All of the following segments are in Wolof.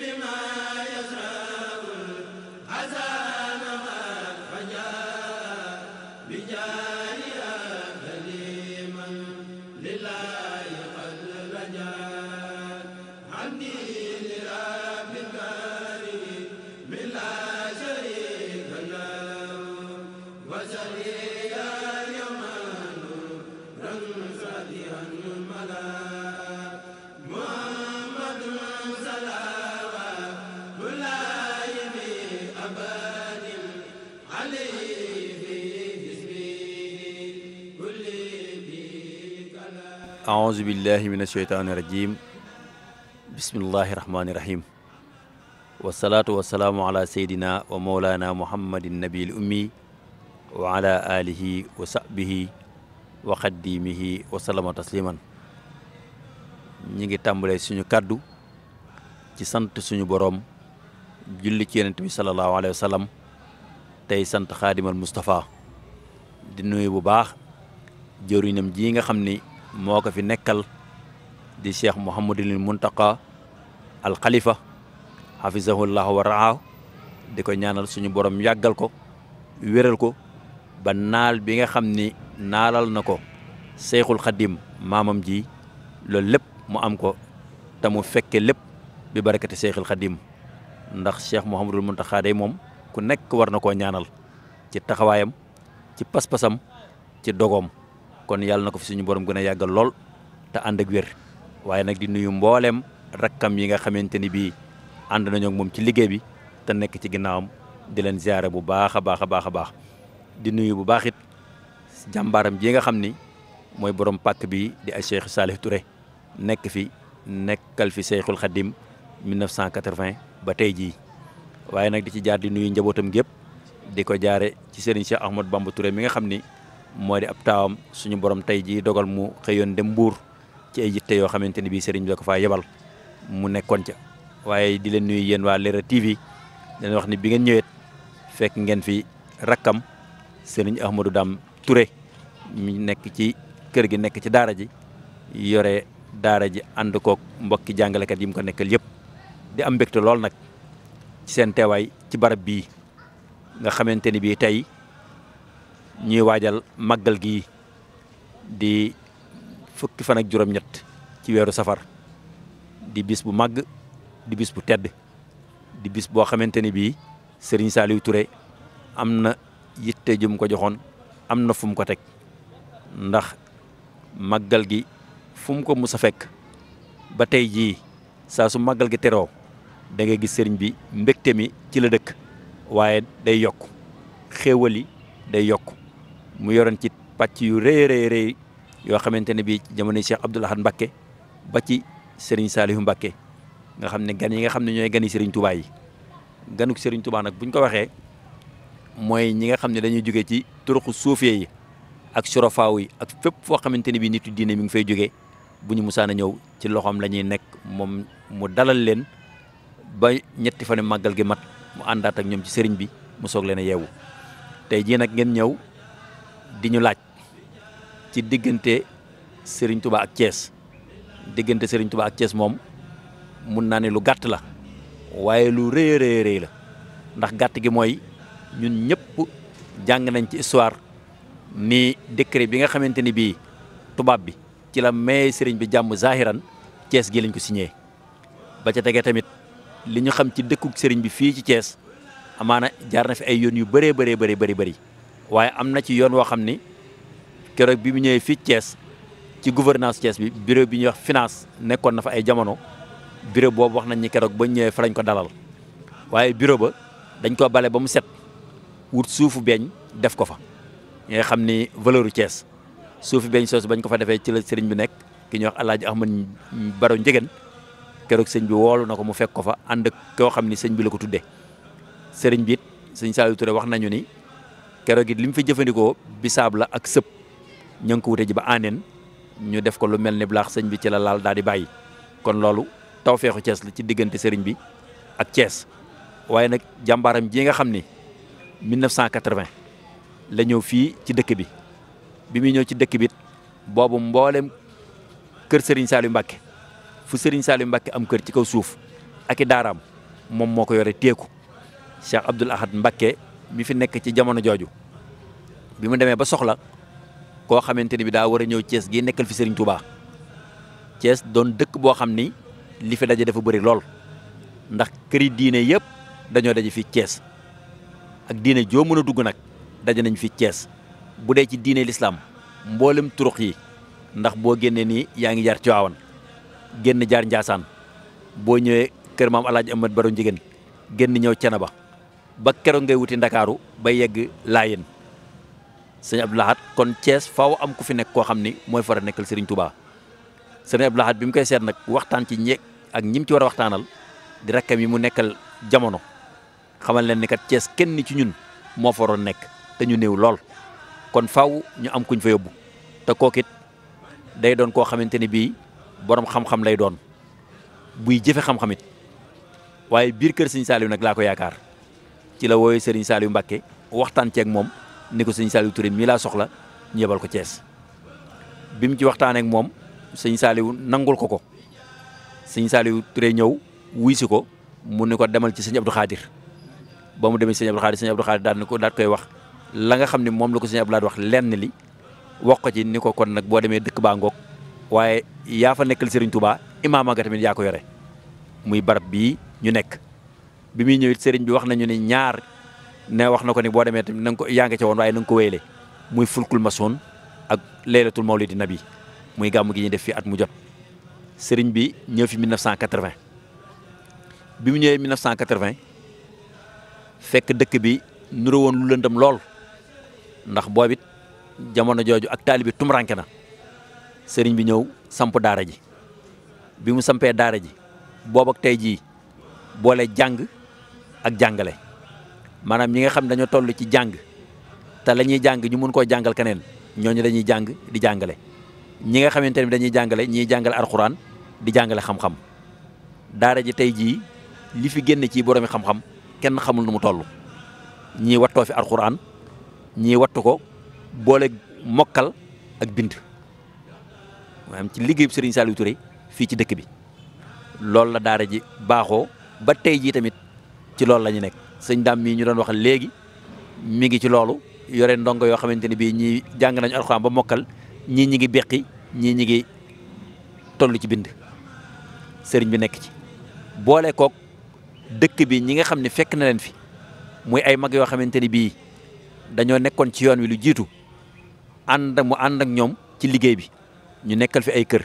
بما أعوذ بالله من الشيطان الرجيم بسم الله الرحمن الرحيم والصلاة والسلام على سيدنا ومولانا محمد النبي الأمي وعلى آله وصحبه وخديمه وسلم تسليما نيجي تامبلي سونو كادو تي سانت suñu borom جولي تي yonent صلى الله عليه وسلم تي سانت خادم المصطفى دي نوي بو باخ جورينم jëriñam ji nga xam موقع في نكال دي شيخ محمد المنتقى الخليفة حفظه الله ورعاه دي كو نيانال سوني بورم ياغال كو ويرال كو با نال بيغا خامني نالال نكو شيخ القديم مامام جي لول لب مو ام كو تا مو فكي لب ببركه شيخ القديم ndax cheikh mohamed muntakha day mom ku nek war nako ñaanal ci taxawayam ci pass passam ci dogom kon yalla nako fi suñu borom gëna a yàggal lool te ak wër waye nak di nuyu mbollem rakam yi nga xamanteni bi and nañu ak mom ci liggéey bi ta nek ci ginnaawam di len ziaré bu baaxa baaxa baaxa baax di nuyu bu baaxit jambaram ji nga xamni moy borom pak bi di ay Cheikh Salih Touré Nek fi nekkal fi Cheikhul Khadim 1980 ba tay ji waye nak di ci jaar di nuyu njabotam gep di jaaré ci Serigne Cheikh Ahmad Bamba Touré mi nga xamni mooy de ab taawam suñu borom tey jii dogal mu xëyoon dem mbuur ci ay yitte yoo xamante ni bii sëriñ bi da ko faa yebal mu nekkoon ca waaye di leen nuyu yéen waa Leral TV dañu wax ni bi ngeen ñëweet fekk ngeen fi rakkam sëriñ Ahmadou Dame Touré mi nekk ci kër gi nekk ci daara ji yore daara ji ànd kook mbokki jàngalekat yi mu ko nekkal yëpp di am mbégte lool nag ci seen teewaay ci barab bii nga xamante ni bii tey. ñuy waajal màggal gi di fukki fan ak juróom-ñett ci weeru safar di bis bu màgg di bis bu tedd di bis boo xamante ni bii Serigne Saliou ture am na yitte jum ko joxoon am na fu mu ko teg ndax màggal gi fu ko mus a fekk ba tey jii saa su màggal gi teroo dangay gis sëriñ bi mbégte mi ci la dëkk waaye day yokk xéewal day yokk mu yoron ci Re yu Re. re re yo xamante bi jamono Cheikh Abdoul Ahad Mbacké ba ci Serigne Saliou Mbacké nga xamne gan yi nga xamne ñoy gan gani Serigne Touba yi ganuk Serigne Touba nak buñ ko waxe moy ñi nga xamne dañuy joge ci turuqu soufey yi ak yi ak fo bi nitu diine mi ngi fay joge buñu ñu musaan a ci loxom lañuy nek mom mu dalal len. ba ñetti fane magal gi mat mu andat ak ñom ci serigne bi mu sok leena yewu tay ji nak ngeen ñew di ñu laaj ci diggante sëriñ Touba ak Thiès diggante sëriñ Touba ak Thiès moom mun naa ne lu gàtt la waaye lu rëy rëy rëy la ndax gàtt gi mooy ñun ñëpp jàng nañ ci histoire ni décret bi nga xamante ni bii tubaab bi ci la may Serigne bi jàmm zahiran cees gi lañ ko signé ba ca tegee tamit li ñu xam ci dëkkuk sëriñ bi fii ci Thiès amaana jaar na fi ay yoon yu bëree bëree bëri bëri bëri. waaye am na ci yoon woo xam ni keroog bi mu ñëwee fii cees ci gouvernance cees bi bureau bi ñuy wax finance nekkoon na fa ay jamono bureau boobu wax nañ ni keroog ba ñëwee fa lañ ko dalal waaye bureau ba dañ ko bale ba mu set wut suufu beeñ def ko fa nga xam ni valeur cees Thiès suufu beeñ soosu bañ ko fa defee ci la sëriñ bi nekk ki ñuy wax Alaaji Ahmad Baro Njëgën keroog sëñ bi woolu na ko mu fekk ko fa ànd ak koo xam ni sëñ bi la ko tuddee sëriñ bi sëñ Saliou wax nañu ni kéro gi lim fi jëfëndiko bisab la ak sëpp ñang ko wuté ji ba anen ñu def ko lu melni blax sëñ bi ci la laal daal di bayyi kon loolu tawfexu Cees la ci digënté sëriñ bi ak Cees waaye nak jambaram ji nga xamni 1980 la ñëw fi ci dëkk bi bi mi ñëw ci dëkk bi bobu mboolem kër Serigne Saliou Mbacké fu Serigne Saliou Mbacké am kër ci kaw suuf ak daaram mom moko yoré Cheikh abdul Ahad Mbacké bi fi nek ci jamono jooju bi mu demee ba soxla ko xamanteni ni bi da wara ñew ñëw gi nekkal fi Serigne Touba Thiès don dekk bo xamni ni li fi dajje dafa bëri lol ndax këri diine yeb dañu dajje fi Thiès ak diine jo mëna dugg nak dajje nañ fi Thiès bu dee ci diine l'islam mbolam turuk yi ndax bo genné ni yaangi ngi jaar Tiwaawan génn jaar Njaasaan boo kër maam Alaaji ahmed Baro Cenaba ba keroog ngay wuti ndakaaru ba yegg Laayeen sëñ Abdou Lahad kon cees faw am ku fi nekk koo xam ni mooy fara nekkal Serigne Touba sëñ Abdou Lahad bi mu koy seet nag waxtaan ci ñeeg ak ñim ci war waxtaanal di rakkam yi mu nekkal jamono xamal leen ni kat cees kenn ni ci ñun moo fa waroon nekk te ñu néew lool kon faw ñu am kuñ fa yóbbu te kookit day doon koo xamante ni bii borom xam-xam lay doon buy jëfe xam-xamit waaye biir kër Serigne Saliou nag laa ko yaakaar. ci la woyee Serigne Saliou Mbacké waxtaan ceeg moom ni ko Serigne Saliou Touré mi la soxla ñebal ko ciess bimu ci waxtan ak mom Serigne Saliou nangul ko ko Serigne Saliou Touré ñew wuy ko mu ni ko demal ci Serigne Abdou Khadir ba mu demé Serigne Abdou Khadir Serigne Abdou Khadir daal ni ko daal koy wax la nga xamni mom moom la ko Serigne Abdou Lahad wax lenn li wax ko ci ni ko kon nak bo dëkk ba ngok waye ya fa nekkal Serigne Touba imam nga tamit ko yoré muy barab bi ñu nekk bi muy ñëwit sëriñ bi wax nañu ne ñaar ne wax na ko ni boo demee tamit na nga ko yaa ngi ca woon waaye na nga ko wéyle muy fulkul masoon ak laylatul mawlidi nabi muy gàmm gi ñuy def fii at mu jot sëriñ bi ñëw fi 1980 bi mu ñëwee 1980 fekk dëkk bi nuru woon lu lëndam lool ndax boobit jamono jooju ak taalibi tumuranke na sëriñ bi ñëw samp daara ji bi mu sampee daara ji boob ak tey jii boole jàng ak jàngale maanaam ñi nga xam dañoo tollu ci jàng te la jàng ñu mun koo jàngal keneen ñooñu dañuy jàng di jàngale ñi nga xamante ne dañuy jàngale ñiy jàngale alxuraan di jàngale xam-xam daara ji tey jii li fi génn ci boroomi xam-xam kenn xamul nu mu toll ñii wattoo fi alxuraan ñii wattu ko boole mokkal ak bind maanaam ci liggéeyub Serigne Saliou Touré fii ci dëkk bi loolu la daara ji baaxoo ba tey jii tamit ci loolu la nekk sëñ daam mii ñu doon wax léegi mi ngi ci loolu yore ndongo yoo xamante ni bii ñii jàng nañu alxuraan ba mokkal ñii ñi ngi beqi ñii ñi ngi toll ci bind sëriñ bi nekk ci boole kook dëkk bi ñi nga xam ni fekk na leen fi muy ay mag yoo xamante ni bii dañoo nekkoon ci yoon wi lu jiitu ànd mu ànd ak ñoom ci liggéey bi ñu nekkal fi ay kër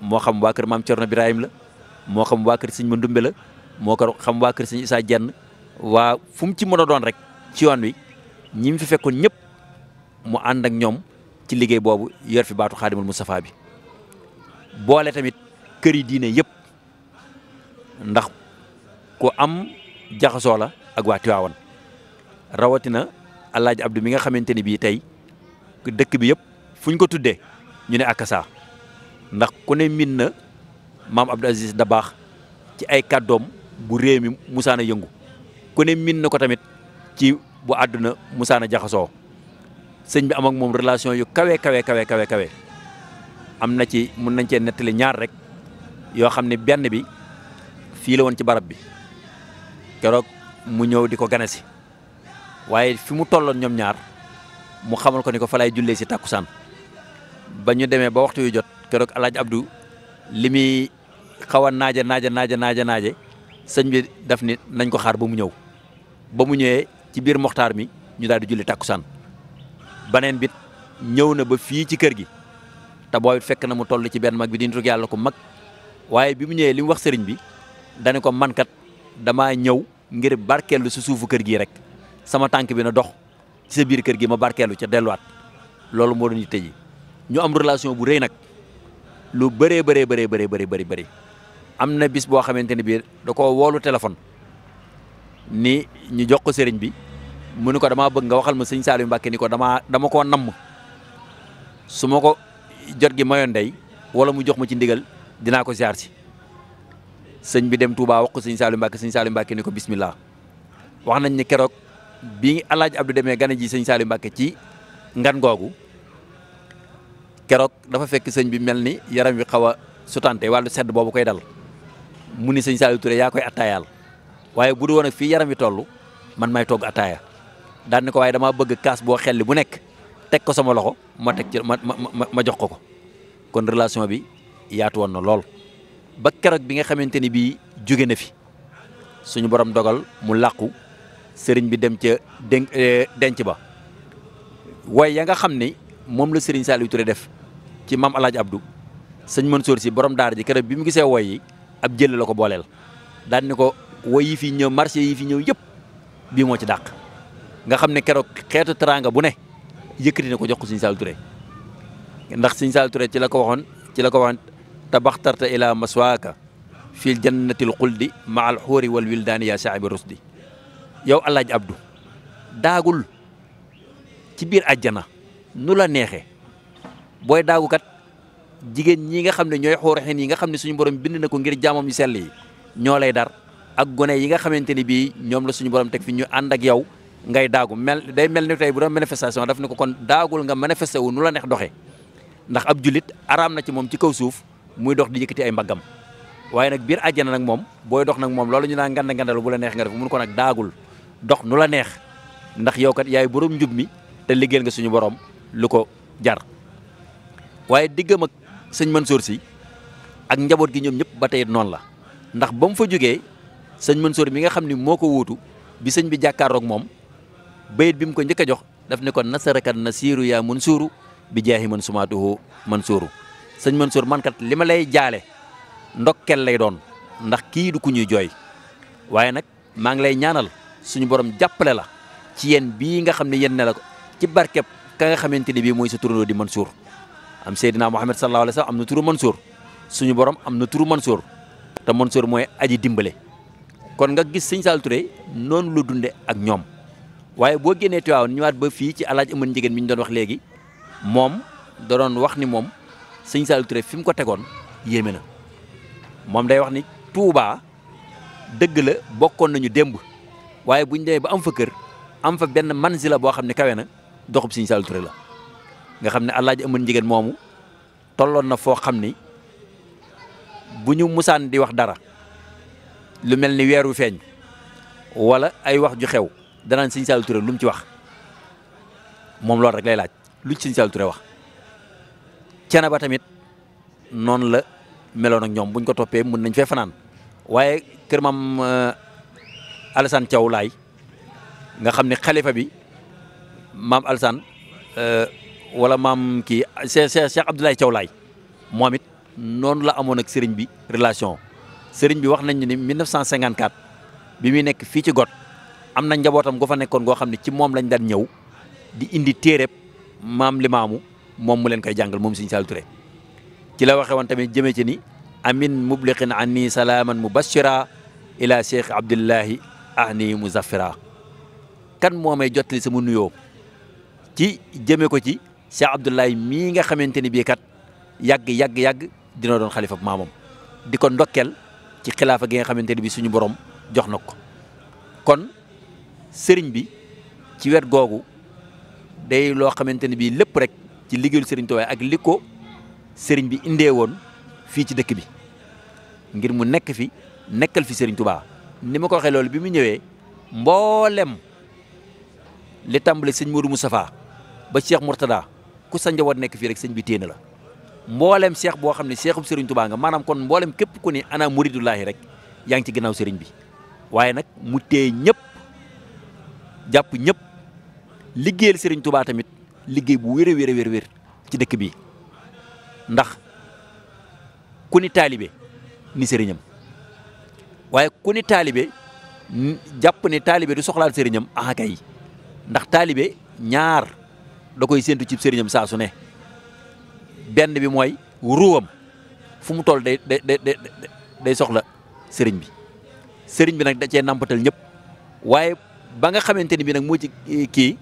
moo xam waa kër maam Cerno Birahim la moo xam waa kër Sëñ Mandumbe la moo ko xam waa kër sëñ Issa jenn waa fu ci mën a doon rek ci yoon wi ñi mu fi fekkoon ñëpp mu ànd ak ñoom ci liggéey boobu yor fi baatu mu safaa bi boole tamit kër yi diine yëpp ndax ko am jaxasoo la ak waa Tiwaawan rawatina Alaaji Abdou mi nga xamante ni bii tey dëkk bi yëpp fu ñu ko tuddee ñu ne akasa ndax ku ne min na maam Abdou Aziz Dabaax ci ay kàddoom bu réew mi na yëngu ku ne min na ko tamit ci bu àdduna musaana jaxasoo sëñ bi am moom relation yu kawe kawe kawe kawe kawe am na ci mun nañ cee nettali ñaar rek yoo xam ne benn bi fii la woon ci barab bi keroog mu ñëw di ko gane si waaye fi mu tolloon ñoom ñaar mu xamal ko ni ko fa jullee si tàkkusaan ba ñu demee ba waxtu jot keroog alaaj abdu li muy xaw a naaje naaje naaje naaje naaje sëñ bi def ni nañ ko xaar ba mu ñëw ba mu ñëwee ci biir moxtaar mi ñu daal di julli tàkkusaan baneen bit ñëw na ba fii ci kër gi te booy fekk na mu toll ci benn mag bi di nitu yàlla ko mag waaye bi mu ñëwee li mu wax sëriñ bi dane ko mankat dama ñëw ngir barkeelu si suufu kër gii rek sama tànk bi na dox ci sa biir kër gi ma barkeelu ca delluwaat loolu moo doon yitte ji ñu am relation bu rëy nag lu bëree bëree bëree bëree bëri bëri am na bis boo xamante ne bii da koo woolu téléphone ni ñu jox ko sëriñ bi mu ni ko damaa bëgg nga waxal ma sëñ Saliou Mbacke ni ko damaa dama koo namm su ma ko jot gi mayoon day wala mu jox ma ci ndigal dinaa ko ziar si sëñ bi dem Touba wax ko sëñ Saliou Mbacke sëñ Saliou Mbacke ni ko bismillah wax nañ ne keroog bi alaaj Abdou demee gane ji sëñ Saliou Mbacke ci ngan googu keroog dafa fekk sëñ bi mel ni yaram wi xaw a sutante wàllu sedd boobu koy dal muni seigne sëñ Saliou Touré yakoy atayal waye budu bu fi ak fii yaram yi tollu man may tok ataya dal ni ko waaye bëgg kaas bo xelli bu nek tek ko sama loxo ma tek ci ma ma jox ko ko kon relation bi yaatu woon na ba kërok bi nga xamanteni bi jugé na fi suñu borom dogal mu laqku bi dem ci denc eh, denc ba way ya nga xamni mom la sëriñ Saliou Touré def ci mam El Abdou sëñ Mansour ci borom daara ji kërok bi mu gisé way ab jël la ko booleel daan ni ko wo yi fi ñëw marché yi fi ñëw yëpp bii moo ci dàq nga xam ne keroog xeetu teraanga bu ne yëkkati na ko jox si Sëñ Saliou ndax Sëñ Saliou Touré ci la ko waxoon ci la ko waxoon tabaxtarta ila maswaaka fil jannatil xuldi ma al xuuri wal wildaani yaa saahibi rusdi yow Alaaji Abdou daagul ci biir jana nu la neexee booy daagukat jigen ñi nga xamne ñoy ñooy xuuraxin yi nga xamne suñu borom bind na ko ngir jaamam yu selli ñolay dar ak gone yi nga xamanteni ni ñom la suñu borom tek fi ñu and ak yow ngay daagu mel day mel tay bu do manifestation daf ne ko kon daagul nga manifester wu nu la neex doxé ndax ab julit aram na ci mom ci kaw suuf muy dox di yëkëti ay mbagam waye nak bir aljana nak mom boy dox nak mom lolu ñu na ngand ngandal bu la neex nga def mu ko nak daagul dox nu neex ndax yow kat yaay borom njub mi te nga suñu borom luko jar waye diggam ak sëñ man Mansour si ak njaboot gi ñoom ñëpp ba tey noonu la ndax ba mu fa jógee sëñ Mansour bi nga xam ni moo ko wuutu bi sëñ bi jàkkaaroog moom bayit bi mu ko njëkk a jox daf ne kon nasarakat na siiru yaa Mansuuru bi jaahi man sumaatuhu Mansuuru sëñ Mansour man kat li ma lay jaale ndokkel lay doon ndax kii du ku ñuy jooy waaye nag maa ngi lay ñaanal suñu borom jàppale la ci yéen bii nga xam ne yéen ne la ko ci barkeb ka nga xamante ni bii mooy sa turandoo di Mansour am Seydina Mohamed sallallahu alayhi wa sallam am na turu Mansour suñu borom am na turu Mansour te Mansour mooy aji dimbale kon nga gis sëñ Saliou Touré noonu la dunde ak ñoom waaye boo génnee Tiwaawan ñëwaat ba fii ci alaaj ëman njigéen mi ñu doon wax léegi moom da doon wax ni moom sëñ Saliou Touré fi mu ko tegoon yéeme na moom day wax ni Touba dëgg la bokkoon nañu démb waaye bu ñu demee ba am fa kër am fa benn manzila boo xam ne kawe na doxub sëñ Saliou Touré la nga xam ne alaaji amoon njigéen moomu tolloon na foo xam ni bu ñu musaan di wax dara lu mel ni weeru feeñ wala ay wax ju xew danaan sëñ Saliou Touré lu ci wax moom loolu rek lay laaj lu ci sëñ Saliou wax cene ba tamit noonu la meloon ak ñoom buñ ko toppee mun nañ fee fanaan waaye kër maam euh, Alassane Thiaw laay nga xam ne xalifa bi maam Alassane euh, wala maam kii Cheikh Cheikh Abdoulaye Thiaw Laye moom it noonu la amoon ak sëriñ bi relation seriñ bi wax nañ ni 1954 bi muy nekk fii ci got am na njabootam gu fa nekkoon goo xam ne ci moom lañ daan ñëw di indi téereb maam limaamu moom mu leen koy jàngal moom Sëriñ Saliou Touré ci la waxe woon tamit jëmee ci ni amin mubliqin anni salaaman mubashira ila cheikh abdullahi ahni muzaffira kan moo jot jottali sama nuyoo ci jëme ko ci Cheikh Abdoulaye mii nga xamante ni bii kat yàgg yàgg yàgg dina doon xalifa maamam di ko ndokkel ci xilaafa gi nga xamante ni bii suñu borom jox na ko kon sëriñ bi ci wet googu day loo xamante ni bii lépp rek ci liggéeyu sëriñ Tuubaa ak li ko sëriñ bi indee woon fii ci dëkk bi ngir mu nekk fi nekkal fi sëriñ Tuubaa ni ma ko waxee loolu bi mu ñëwee mboolem li tàmbale sëñ Mourou Moustapha ba Cheikh Mourtada ku sa njaboot nek fi rek señ bi téena la mbollem cheikh bo xamni cheikhum serigne touba nga manam kon mbollem kep ku ni ana muridullaahi rek yang ci ginaaw serigne bi waye nak mu téye ñep japp ñep liggéeyal serigne touba tamit liggéey bu wéré wéré wéré wér ci dëkk bi ndax ku ni talibé ni sëriñam waye ku ni talibé japp ni talibé du soxlaal sëriñam ah kay ndax talibé ñaar da koy séentu ci sëriñam saa su ne benn bi mooy ruwam fu mu toll day day soxla sëriñ bi sëriñ bi nag da cee nampatal ñëpp waaye ba nga xamante ni bi nag moo ci eh, kii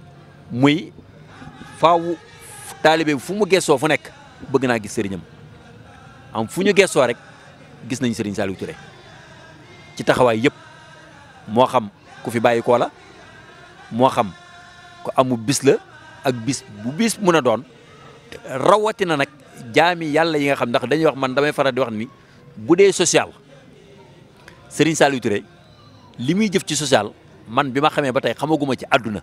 muy faaw taalibe fu mu gessoo fu nekk bëgg naa gis sëriñam am fu ñu gessoo rek gis nañ sëriñ Saliou rek ci taxawaay yëpp moo xam ku fi bàyyi la moo xam ku amu bis la ak bis bu bis mun a doon rawatina nag jaami yàlla yi nga xam ndax dañuy wax man damay faral di wax ni bu dee social Serigne Saliou li muy jëf ci social man bi ma xamee ba tey xamaguma ci àdduna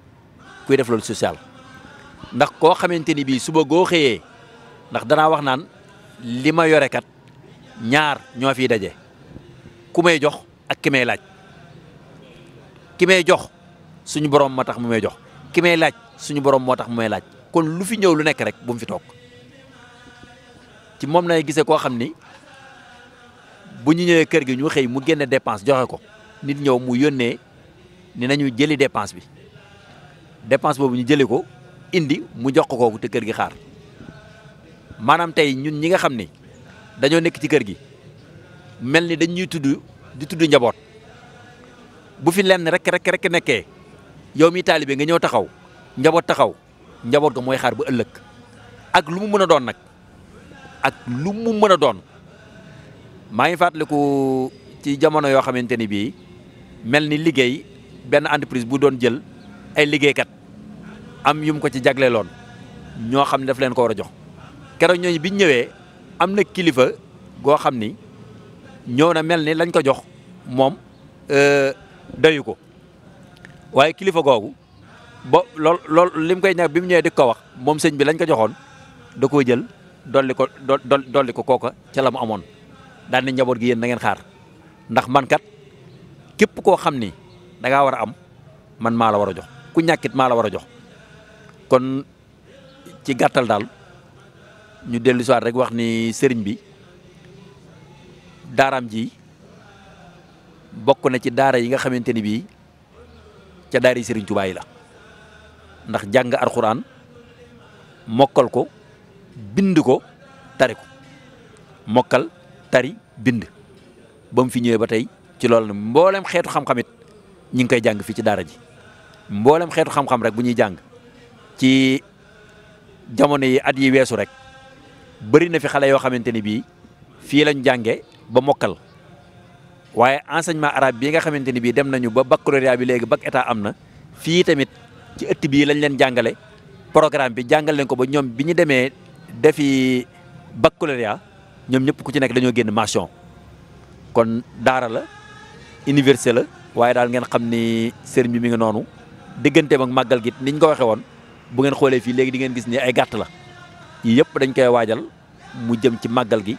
kuy def loolu social ndax koo xamante ni bii suba goo xëyee ndax danaa wax naan li ma yore kat ñaar ñoo fi daje ku may jox ak ki may laaj ki may jox suñu borom ma tax mu may jox ki may laaj suñu borom moo tax mu may laaj kon lu fi ñëw lu nekk rek bu mu fi toog ci moom lay gisee koo xam ni bu ñu ñëwee kër gi ñu xëy mu génne dépense joxe ko nit ñëw mu yónnee ni nañu jëli dépense bi dépense boobu ñu jëli ko indi mu jox ko kooku kër gi xaar maanaam tey ñun ñi nga xam ni dañoo nekk ci kër gi mel ni dañuy tudd di tudd njaboot bu fi lenn rek rek rek nekkee yow mi taalibe nga ñëw taxaw. njaboot taxaw njaboot ko mooy xaar ba ëllëg ak lu mu mën a doon nag ak lu mu mën a doon maa ngi fàttaliku ci jamono yoo xamante ni bii mel ni liggéey benn entreprise bu doon jël ay liggéeykat am yum ko ci jagleeloon ñoo xam ne daf leen ko war a jox keroog ñooñu biñ ñëwee am na kilifa goo xam ni ñëw na mel ni lañ ko jox moom euh, dayu ko waaye kilifa googu. ba lool lim koy ñaan bi mu ñëwee di ko wax moom sëñ bi lañ ko joxoon da koo jël dolli ko dolli ko kooka ca la mu amoon daal njaboot gi yéen na xaar ndax man kat képp koo xam ni da war a am man maa la war a jox ku ñàkkit maa la war a jox kon ci gàttal daal ñu dellu siwaat rek wax ni sëriñ bi daaraam ji bokk na ci daara yi nga xamante ni bii ca daari sëriñ tubaay la ndax jàng alxuraan mokkal ko bind ko tari ko mokkal tari bind ba mu fi ñëwee ba tey ci loolu na mboolem xeetu xam-xam it ngi koy jàng fii ci daara ji mboolem xeetu xam-xam rek bu ñuy jàng ci jamono yi at yi weesu rek bëri na fi xale yoo xamante ni bii fii lañ jànge ba mokkal waaye enseignement arabe bi nga xamante ni bii dem nañu ba baccalauréat bi léegi bac état am na fii tamit ci ëtt bii lañ leen jàngale programme bi jàngal leen ko ba ñoom bi ñu demee defi baccalauréat ñoom ñëpp ku ci nekk dañoo génn mention kon daara la université la waaye daal ngeen xam ni sëriñ bi mi ngi noonu digganteem ak màggal gi niñ ko waxee woon bu ngeen xoolee fii léegi di ngeen gis ni ay gàtt la yii yëpp dañ koy waajal mu jëm ci màggal gi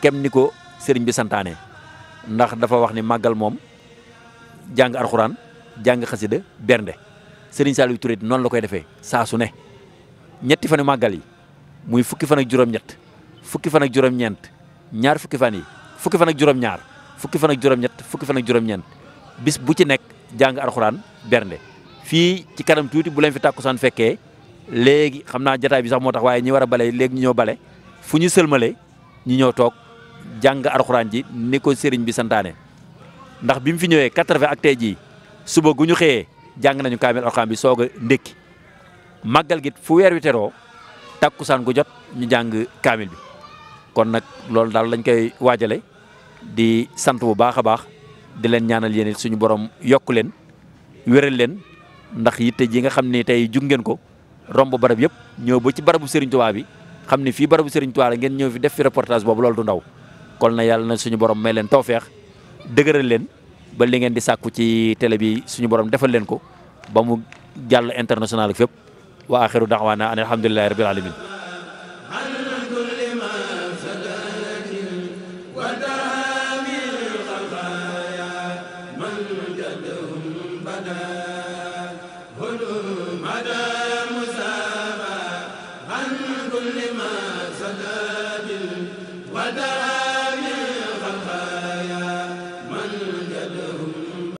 kem ni ko sëriñ bi santaane ndax dafa wax ni màggal moom jàng arxuraan jàng xasida bernde Serigne Saliou Touré noonu la koy defee saa su ne ñetti fanu màggal yi muy fukki fan ak juróom-ñett fukki fan ak juróom-ñeent ñaar fukki fan yi fukki fan ak juróom fukki fan ak juróom-ñett fukki fan ak juróom-ñeent bis bu ci nekk jàng arxuraan bernde fii ci kanam tuuti bu leen fi tàkkusaan fekkee léegi xam naa jataay bi sax moo tax waaye ñi war a bale léegi ñu ñëw bale fu ñu sëlmale ñu ñëw toog jàng arxuraan ji ni ko sëriñ bi santaane ndax bi mu fi ñëwee quatre-vingts ak tey jii suba gu ñu xëyee jàng nañu kaamil alxuraan bi soog a ndékki màggal fu weer wi teroo saan gu jot ñu jàng kaamil bi kon nag loolu daal lañ koy waajale di sant bu baax a baax di leen ñaanal yéen suñu borom yokk leen wéral leen ndax yitte ji nga xam ni tey jug ngeen ko romb barab yëpp ñëw ba ci barabu Serigne Touba bi xam ne fii barabu Serigne Touba la ngeen ñëw fi def fi reportage boobu loolu du ndaw kon na yàlla na suñu borom may leen tawfeex dëgëral leen. ba li ngeen di sàkku ci télé bi suñu borom defal leen ko ba mu jàll international ak fépp wa axiru da'wana an alhamdulillahi rabbil alamin